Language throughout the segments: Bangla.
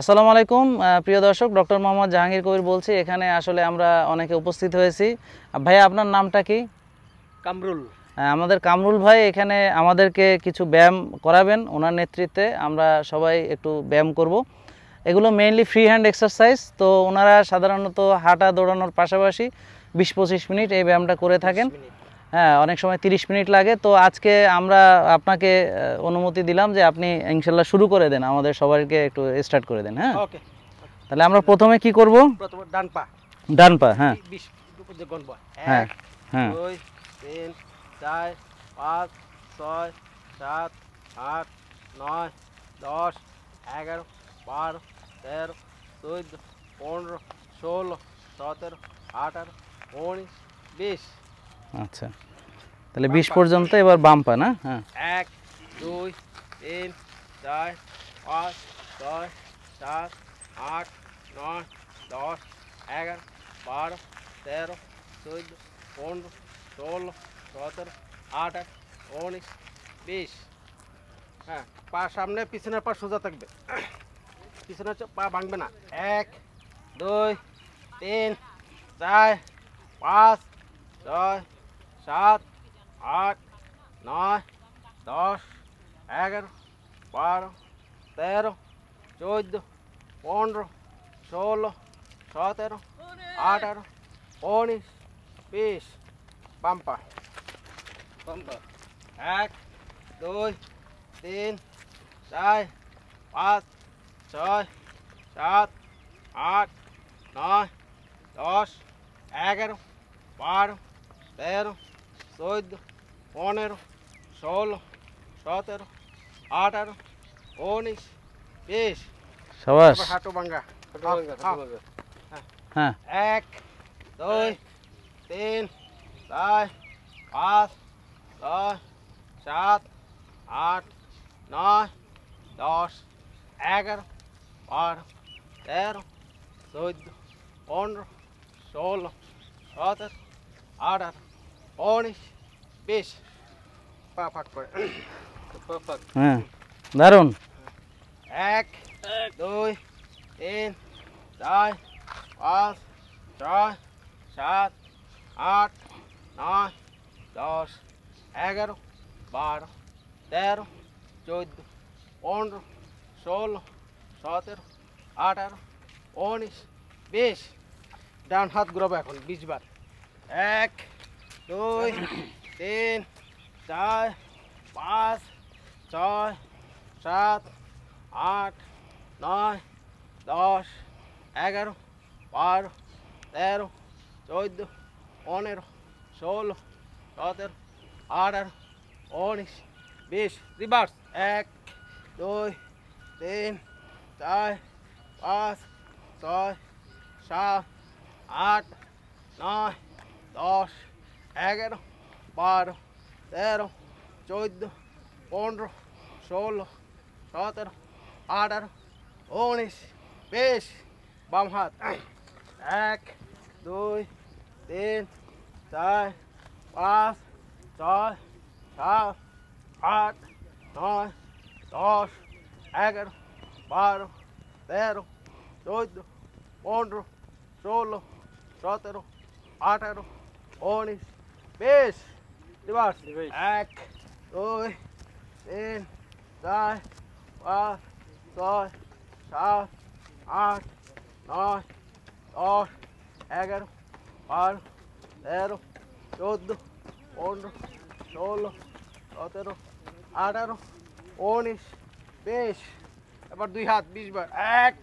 আসসালামু আলাইকুম প্রিয় দর্শক ডক্টর মোহাম্মদ জাহাঙ্গীর কবির বলছি এখানে আসলে আমরা অনেকে উপস্থিত হয়েছি ভাইয়া আপনার নামটা কি কামরুল আমাদের কামরুল ভাই এখানে আমাদেরকে কিছু ব্যায়াম করাবেন ওনার নেতৃত্বে আমরা সবাই একটু ব্যায়াম করব। এগুলো মেইনলি ফ্রি হ্যান্ড এক্সারসাইজ তো ওনারা সাধারণত হাঁটা দৌড়ানোর পাশাপাশি বিশ পঁচিশ মিনিট এই ব্যায়ামটা করে থাকেন হ্যাঁ অনেক সময় তিরিশ মিনিট লাগে তো আজকে আমরা আপনাকে অনুমতি দিলাম যে আপনি ইনশাল্লাহ শুরু করে দেন আমাদের সবাইকে একটু স্টার্ট করে দেন হ্যাঁ ওকে তাহলে আমরা প্রথমে কি করবো ডান পা ডান পা হ্যাঁ হ্যাঁ হ্যাঁ 2 3 4 5 6 7 8 9 10 11 12 13 14 15 16 17 আচ্ছা তাহলে বিশ পর্যন্ত এবার বাম পা না হ্যাঁ এক দুই তিন চার পাঁচ ছয় সাত আট নয় দশ এগারো বারো তেরো চোদ্দ পনেরো ষোলো সতেরো আঠাশ উনিশ বিশ হ্যাঁ পা সামনে পিছনের পা সোজা থাকবে পিছনে পা ভাঙবে না এক দুই তিন চার পাঁচ ছয় সাত আট নয় দশ এগারো বারো তেরো চোদ্দ পনেরো ষোলো সতেরো আঠারো উনিশ বিশ পাম্পা পাম্পা এক দুই তিন চার পাঁচ ছয় সাত আট নয় দশ এগারো বারো তেরো চোদ্দো পনেরো ষোলো সতেরো আঠারো উনিশ বিশ সাবাস হাঁটু ভাঙ্গা হ্যাঁ।, হ্যাঁ এক দুই তিন চার পাঁচ ছয় সাত আট নয় দশ এগারো বারো তেরো চোদ্দ পনেরো ষোলো সতেরো আঠারো উনিশ বিশ হ্যাঁ, দারুন এক দুই তিন চার পাঁচ ছয় সাত আট নয় দশ এগারো বারো তেরো চোদ্দো পনেরো ষোলো সতেরো আঠারো উনিশ বিশ ডান হাত ঘুরাবো এখন বিশ এক দুই তিন চার পাঁচ ছয় সাত আট নয় দশ এগারো বারো তেরো চোদ্দো পনেরো ষোলো সতেরো আঠারো উনিশ বিশ রিভার্স এক দুই তিন চার পাঁচ ছয় সাত আট নয় দশ এগারো বারো तेरह चौदह पंद्रह सोलह सत्रह अठारह उन्नीस बीस बाम हाथ एक दो तीन चार पाँच छः सात आठ नौ दस ग्यारह बारह तेरह चौदह पंद्रह सोलह सत्रह अठारह उन्नीस बीस এক দুই তিন পাঁচ ছয় সাত আট নয় এগারো তেরো চোদ্দো পনেরো ষোলো সতেরো আঠারো উনিশ এবার দুই এক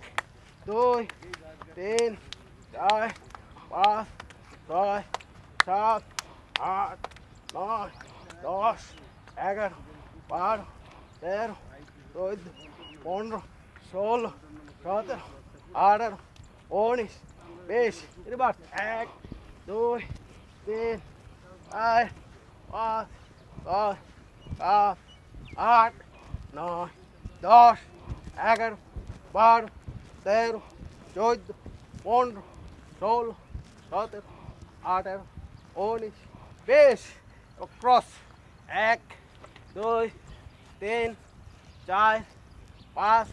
দুই তিন চার পাঁচ ছয় সাত আট Lars, dos, Äger, Bär, Där, Röd, Bonro, Sol, Prater, Arar, Onis, Beis, Ribart, Äg, Dor, Sten, Är, Vad, Vad, Vad, Art, Nå, Lars, Äger, Bär, Där, Röd, Bonro, Sol, Prater, Arar, Onis, Beis, और तो क्रॉस एक दो तीन चार पाँच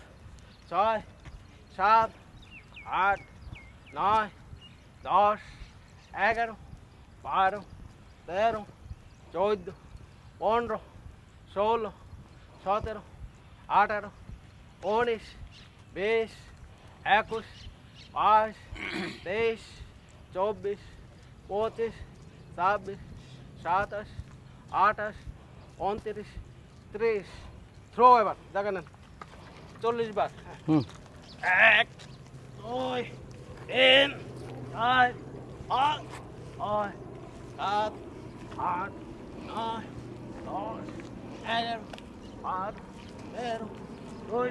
छः सात आठ नौ दस एगारो बारह तेरह चौदह पंद्रह सोलह सतर अठारह उन्नीस बीस इक्कीस बाईस तेईस चौबीस पच्चीस छब्बीस সাতাশ আটাশ উনত্রিশ ত্রিশ থ্রো এবার দেখেন চল্লিশ বার এক দুই তিন চার পাঁচ ছয় সাত আট নয় দশ এগারো বারো তেরো দুই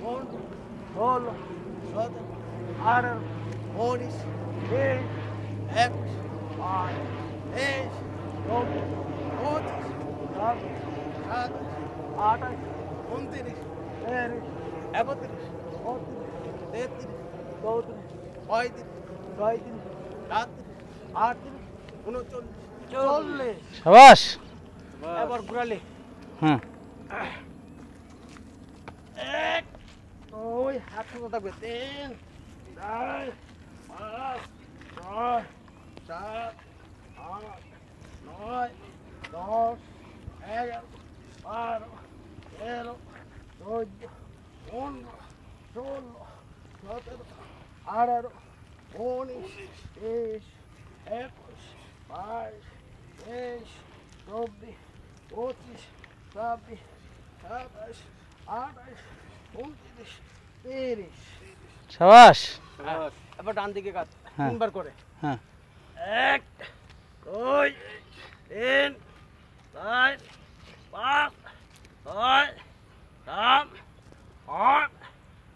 পনেরো ষোলো সতেরো আঠারো উনিশ বিশ একুশ বাইশ তেইশ Untiris. Eris. Ebatiris. Otiris. Tetiris. Doğutiris. Aydiris. Gaydiris. Yattiris. Artiris. Unuçollis. Çollis. Şabaş. Ebar Gurali. Hı. Ek. Oy, hatırla da betin. Day. Mas. Ay. Sat. Anas. নয় দশ এগারো বারো তেরো চোদ্দ পনেরো ষোলো সতেরো আঠারো উনিশ বিশ একুশ বাইশ তেইশ চব্বিশ পঁচিশ ছাব্বিশ সাতাশ আঠাশ উনত্রিশ তিরিশ সাবাস হ্যাঁ, এবার ডান দিকে কাজ হ্যাঁ। তিনবার করে হ্যাঁ এক rồi in tới bắt tới tám hot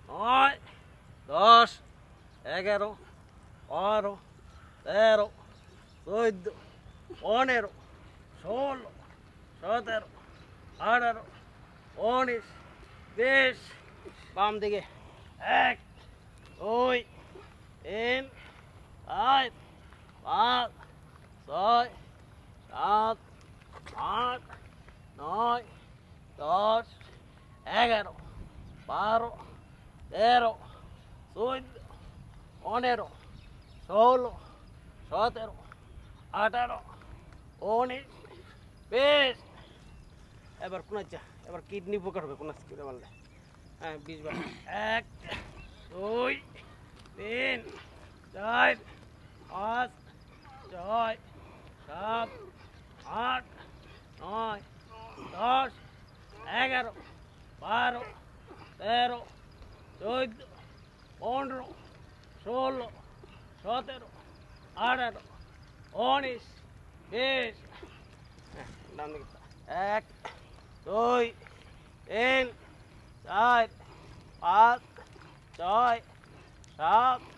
hot dos egero oro tero doido onero solo sotero araro onis this bam dige ek oi in ai pat ছয় সাত আট নয় দশ এগারো বারো তেরো চোদ্দ পনেরো ষোলো সতেরো আঠারো উনিশ বেশ এবার কোনার যা এবার কিডনি পোকার হবে কোনার কিনে মারলে হ্যাঁ বিশ বার এক দুই তিন চার পাঁচ ছয় सात आठ नौ दस एगारो बार तेरो चौद पंद्रो सोलो सतेरो अठारो उन्नीस बीस एक दो तीन चार पाँच छः सात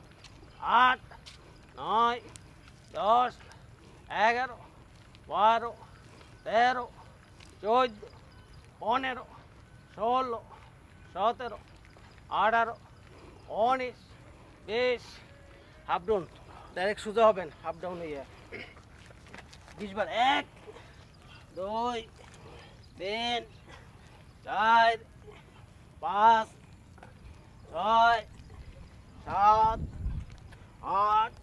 आठ नय दस এগারো বারো তেরো চোদ্দ পনেরো ষোলো সতেরো আঠারো উনিশ বিশ হাফ ডাউন ডাইরেক্ট সুযোগ হবেন হাফ ডাউন হয়ে বিশবার এক দুই তিন চার পাঁচ ছয় সাত আট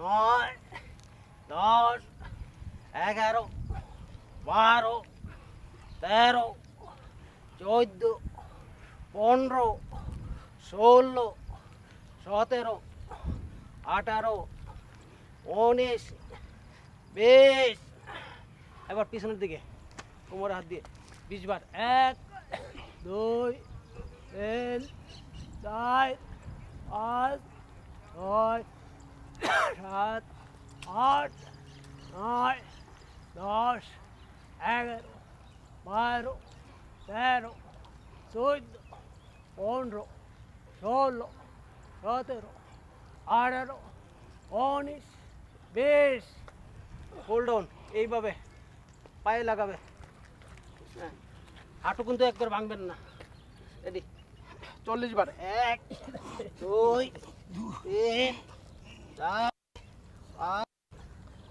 নয় দশ এগারো বারো তেরো চোদ্দ পনেরো ষোলো সতেরো আঠারো উনিশ বিশ এবার পিছনের দিকে কোমরে হাত দিয়ে বিশ বার এক দুই তিন চার পাঁচ ছয় সাত আট নয় দশ এগারো বারো তেরো চোদ্দ পনেরো ষোলো সতেরো আঠারো উনিশ বিশ হোল্ড অন এইভাবে পায়ে লাগাবে হ্যাঁ হাঁটু কিন্তু একবার ভাঙবেন না রেডি চল্লিশ বার এক দুই তিন চার পাঁচ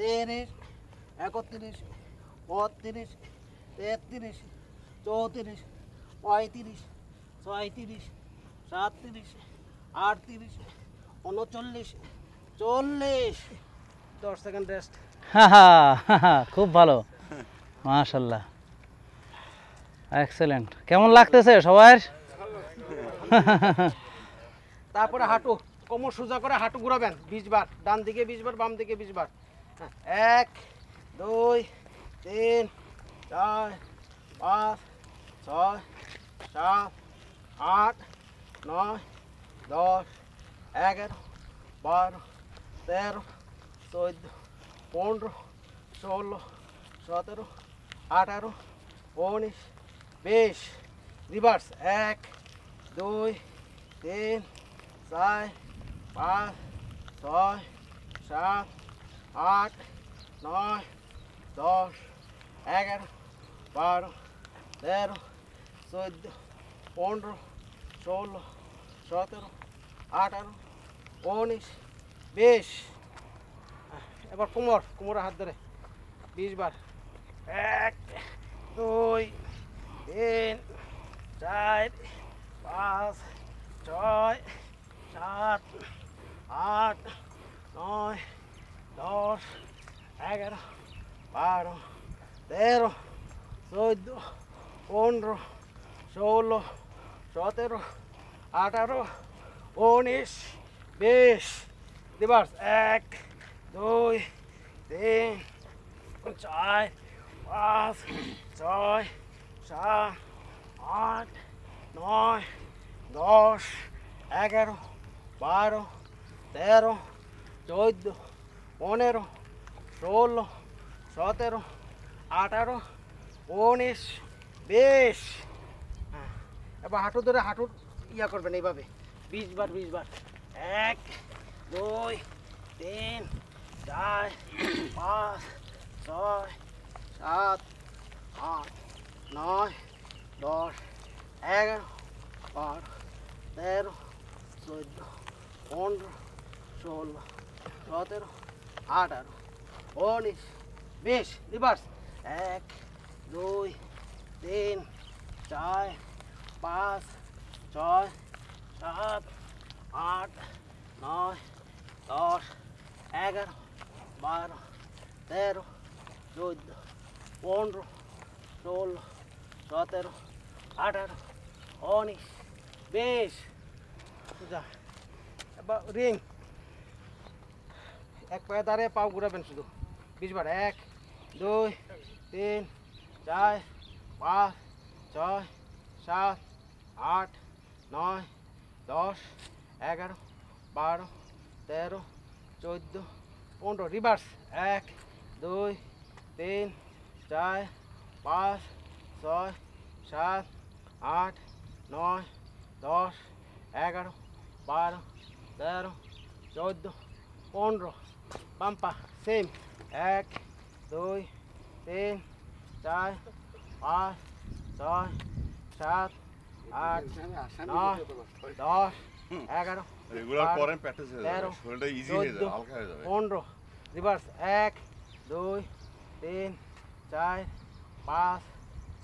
তিরিশ একত্রিশ বত্রিশ তেত্রিশ চৌত্রিশ পঁয়ত্রিশ ছয়ত্রিশ সাতত্রিশ আটত্রিশ উনচল্লিশ চল্লিশ দশ সেকেন্ড রেস্ট খুব ভালো মাশাল্লাহ এক্সেলেন্ট কেমন লাগতেছে সবাই তারপরে হাঁটু কোমর সোজা করে হাঁটু ঘুরাবেন বিশ বার ডান দিকে বিশ বার বাম দিকে বিশ বার এক দুই তিন চার পাঁচ ছয় সাত আট নয় দশ এগারো বারো তেরো চোদ্দ পনেরো ষোলো সতেরো আঠারো উনিশ বিশ রিভার্স এক দুই তিন চার পাঁচ ছয় সাত আট নয় দশ এগারো বারো তেরো চোদ্দ পনেরো ষোলো সতেরো আঠারো উনিশ বিশ এবার কুমোর কুমোর হাত ধরে বিশ বার এক দুই তিন চার পাঁচ ছয় সাত আট নয় দশ এগারো বারো তেরো চোদ্দ পনেরো ষোলো সতেরো আঠারো উনিশ বিশ দিবস এক দুই তিন চার পাঁচ ছয় সাত আট নয় দশ এগারো বারো তেরো চোদ্দো পনেরো ষোলো সতেরো আঠারো উনিশ বিশ হ্যাঁ এবার হাঁটু ধরে হাঁটুর ইয়া করবেন এইভাবে বিশ বার বিশ বার এক দুই তিন চার পাঁচ ছয় সাত আট নয় দশ এগারো বারো তেরো চোদ্দো পনেরো ষোলো সতেরো আঠারো উনিশ বিশ রিভার্স এক দুই তিন চার পাঁচ ছয় সাত আট নয় দশ এগারো বারো তেরো চোদ্দ পনেরো ষোলো সতেরো আঠারো উনিশ বিশ রিং এক পায়ে দাঁড়িয়ে পাও ঘুরাবেন শুধু বিশ বার এক দুই তিন চার পাঁচ ছয় সাত আট নয় দশ এগারো বারো তেরো চোদ্দো পনেরো রিভার্স এক দুই তিন চার পাঁচ ছয় সাত আট নয় দশ এগারো বারো তেরো চোদ্দো পনেরো পাম্পা সেম এক দুই তিন চার পাঁচ ছয় সাত আট নয় দশ এগারো তেরো চোদ্দো পনেরো রিভার্স এক দুই তিন চার পাঁচ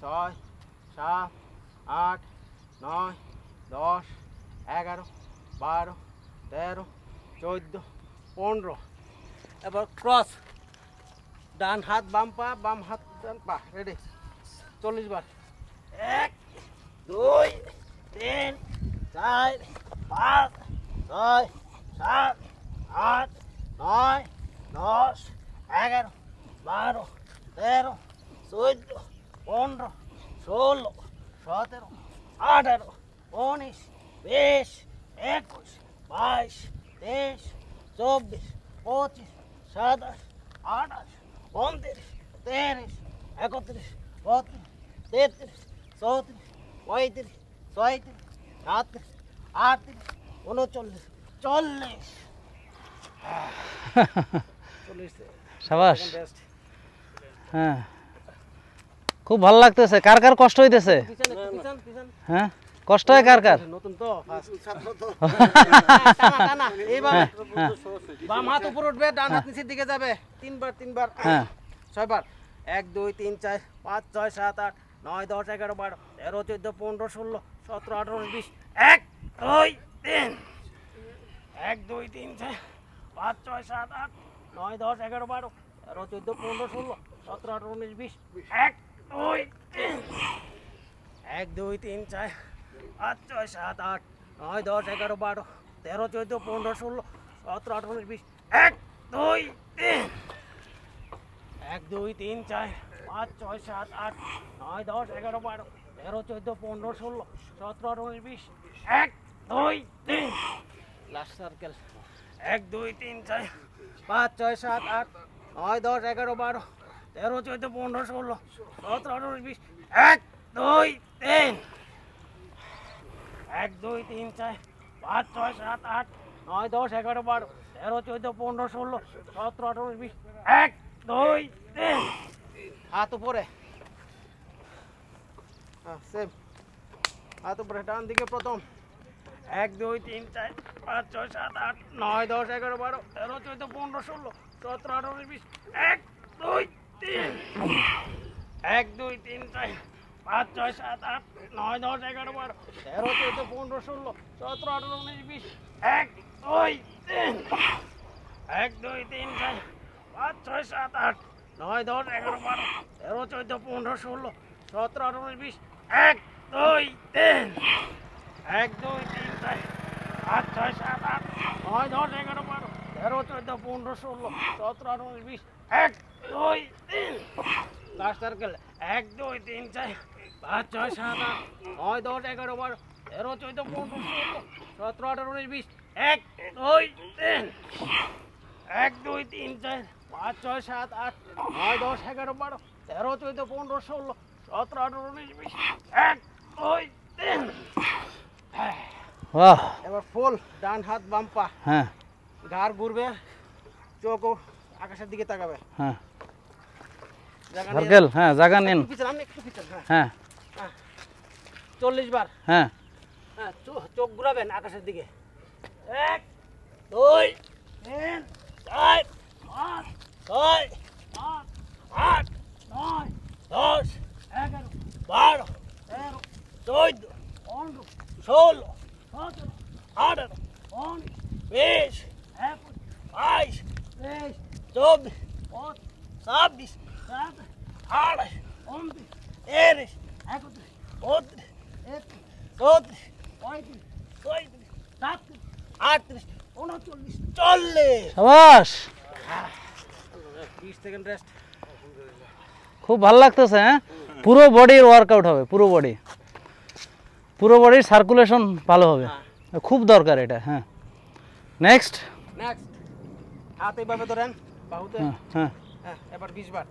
ছয় সাত আট নয় দশ এগারো বারো তেরো চোদ্দ পনেরো এবাৰ ক্ৰছ ডান হাত বাম পা বাম হাত ডান পা ৰেডি চল্লিছ বাৰ এক দুই তিনি চাৰি পাঁচ ছয় আট উনচল্লিশ চল্লিশ হ্যাঁ খুব ভালো লাগতেছে কার কার কষ্ট হইতেছে হ্যাঁ? কষ্ট হয় কার কার নতুন তো হ্যাঁ, হ্যাঁ, উপরে উঠবে নিচের দিকে যাবে তিনবার তিনবার ছয়বার এক দুই তিন চার পাঁচ ছয় সাত আট নয় দশ এগারো বারো তেরো চোদ্দ পনেরো ষোলো সতেরো আঠারো বিশ এক দুই তিন এক দুই তিন চার পাঁচ ছয় সাত আট নয় দশ এগারো বারো তেরো চোদ্দো পনেরো ষোলো সতেরো আঠারো উনিশ বিশ এক দুই তিন এক দুই তিন চার পাঁচ ছয় সাত আট নয় দশ এগারো বারো তেরো চোদ্দো পনেরো ষোলো সতেরো আঠারো উনিশ বিশ এক দুই তিন এক দুই তিন চার পাঁচ ছয় সাত আট নয় দশ এগারো বারো তেরো চোদ্দ পনেরো ষোলো সতেরো উনিশ বিশ এক দুই তিন লাস্ট সার্কেল এক দুই তিন চার পাঁচ ছয় সাত আট নয় দশ এগারো বারো তেরো চোদ্দ পনেরো ষোলো সতেরো উনিশ বিশ এক দুই তিন এক দুই তিন চার পাঁচ ছয় সাত আট নয় দশ এগারো বারো তেরো চোদ্দ পনেরো ষোলো সতেরো আঠারো বিশ এক দুই তিন হাত উপরে হ্যাঁ সেম হাত ডান দিকে প্রথম এক দুই তিন চার পাঁচ ছয় সাত আট নয় দশ এগারো বারো তেরো চোদ্দ পনেরো ষোলো সতেরো আঠারো বিশ এক দুই তিন এক দুই তিন চার পাঁচ ছয় সাত আট নয় দশ এগারো বারো তেরো চোদ্দ পনেরো ষোলো সতেরো আঠারো উনিশ বিশ এক দুই তিন এক দুই তিন চার পাঁচ ছয় সাত আট নয় দশ এগারো বারো তেরো চোদ্দ পনেরো ষোলো সতেরো আঠারো বিশ এক দুই তিন এক দুই তিন আট ছয় সাত আট নয় দশ এগারো বারো তেরো চোদ্দ পনেরো ষোলো সতেরো আঠারো বিশ এক দুই তিন লাস্ট সার্কেল এক দুই তিন চার পাঁচ ছয় সাত আট নয় দশ এগারো বারো তেরো চোদ্দ পনেরো ষোলো সতেরো আঠারো উনিশ বিশ এক দুই তিন এক দুই তিন চার পাঁচ ছয় সাত আট নয় দশ এগারো বারো তেরো চোদ্দ পনেরো ষোলো সতেরো আঠারো উনিশ বিশ এক দুই তিন বাহ এবার ফুল ডান হাত বাম হ্যাঁ ঘাড় ঘুরবে চোখ আকাশের দিকে তাকাবে হ্যাঁ সার্কেল হ্যাঁ জায়গা নিন হ্যাঁ।, হ্যাঁ।, হ্যাঁ চল্লিশ বার হ্যাঁ হ্যাঁ চোখ ঘুরাবেন আকাশের দিকে এক দুই তিন চার পাঁচ ছয় সাত আট নয় দশ ಬಾರ ಚೌದು ಸೋಲು ಆಡರು बाईस चौबीस छब्बीस পুরো বডির ওয়ার্কআউট হবে পুরো বডি পুরো বডির সার্কুলেশন ভালো হবে হ্যাঁ। খুব দরকার এটা হ্যাঁ নেক্সট নেক্সট হাত এইভাবে ধরেন বাহুতে হ্যাঁ, হ্যাঁ।, হ্যাঁ এবার 20 বার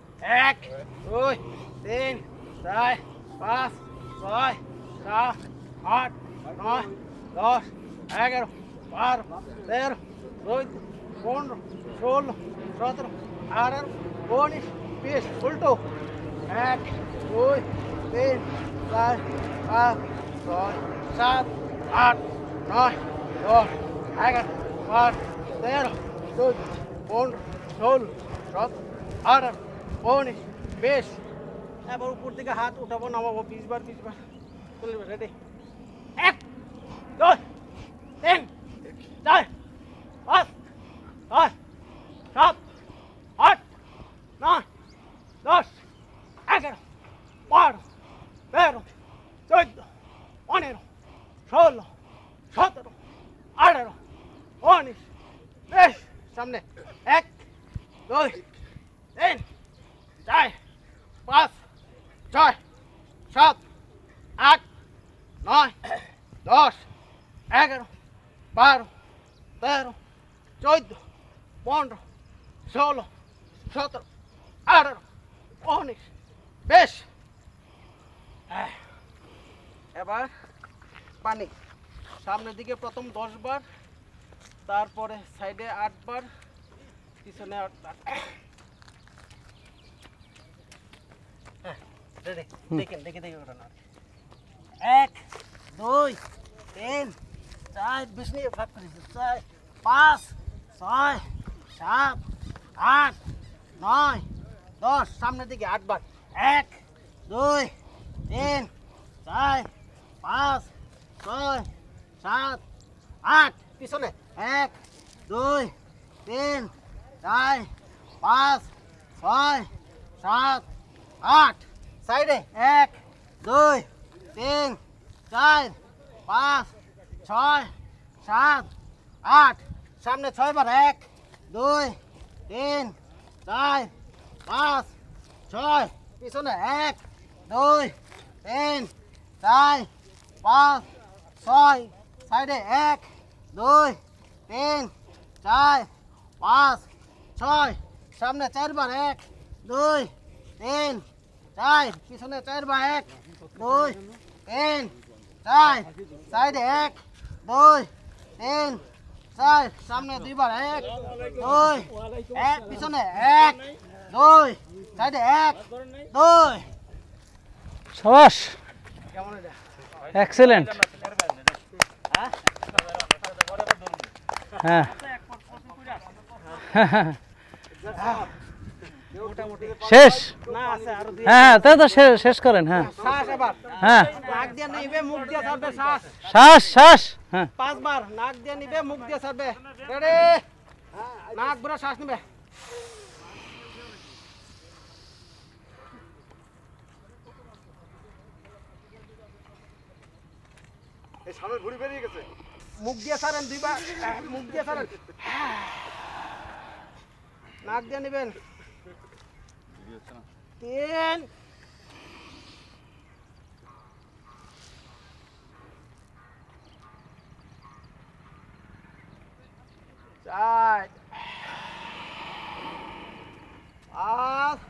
উল্টো এক दो तीन चार पाँच छः सात आठ नौ दो ग्यारह बारह तेरह चौदह पंद्रह ষোলো সতেরো আঠারো উনিশ বেশ এবার উপর থেকে হাত উঠাবো নামাবো বিশ বার বিশ বার চলবে রেডি এক দুই তিন के दिखे प्रथम 10 बार তারপরে সাইডে 8 বার পিছনে 8 हां દે દે દેખ દેખ દે ઓટન એક 2 3 4 5 ની ફાક કરી 5 5 6 7 8 9 10 સામે দিকে 8 বার 1 2 3 4 5 6 সাত আট পিছনে এক দুই তিন চার পাঁচ ছয় সাত আট সাইডে এক দুই তিন চার পাঁচ ছয় সাত আট সামনে ছয়বার এক দুই তিন চার পাঁচ ছয় পিছনে এক দুই তিন চার পাঁচ ছয় সাইডে এক দুই তিন চার পাঁচ ছয় সামনে চারবার এক দুই তিন চার পিছনে চারবার এক দুই তিন চার সাইডে এক দুই তিন চার সামনে দুইবার এক দুই এক পিছনে এক দুই সাইডে এক দুই সবাস এক্সেলেন্ট হ্যাঁ শেষ হ্যাঁ, হ্যাঁ তাই তো শেষ করেন হ্যাঁ হ্যাঁ শ্বাস শ্বাস হ্যাঁ পাঁচবার নাক দিয়ে নিবে মুখ দিয়ে ছাড়বে নাক বুড়া শ্বাস নিবে এই সামনে ঘুরি বেরিয়ে গেছে মুখ দিয়ে সারেন দুইবার মুখ দিয়ে সারেন নাক দিয়ে নেবেন তিন চার পাঁচ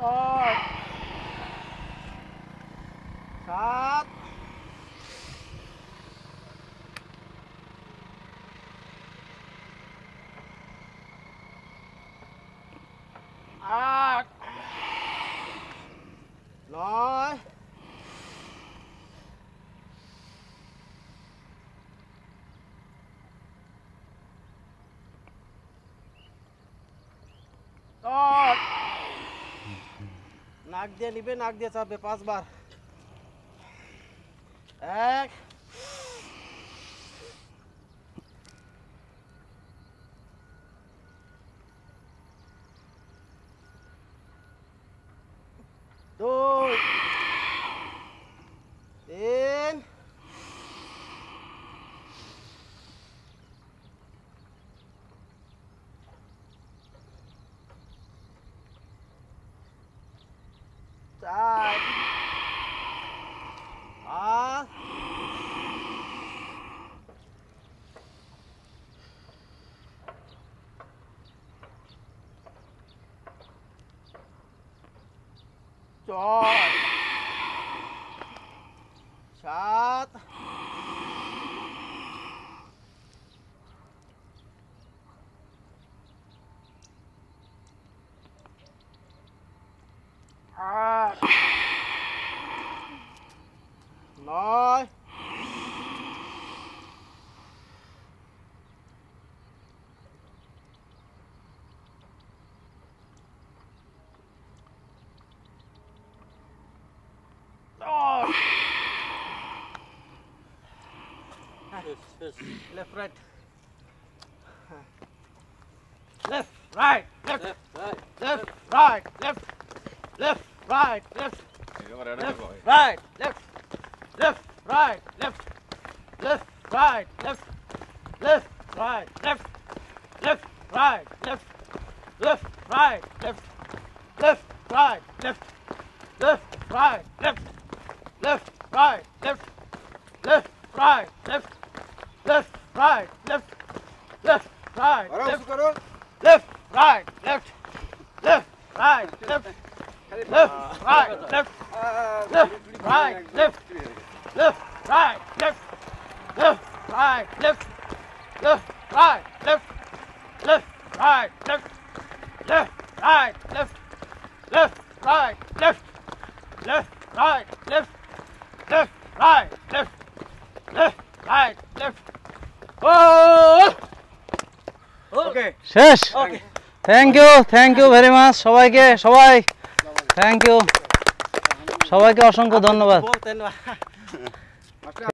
二、三。নাক দিয়ে নিবেন নাক দিয়ে চাপবে পাঁচবার এক Ah. Alright. Lie. Oh. Left, right. Left, right. right, left, left, right, left, left, right, left, left, right, left, left, right, left, left, right, left, left, right, left, left, right, left, left, right, left, left, right, left, left, right, left, left, right, left, left, right, left, left, right, left. Left, right, left, left, right, left, left, right, left, left, right, left, left, right, left, left, right, left, left, right, left, left, right, left, left, right, left, left, right, left, left, right, left. Oh! Okay. শেষ thank you thank you very much সবাইকে সবাই থ্যাংক ইউ সবাইকে অসংখ্য ধন্যবাদ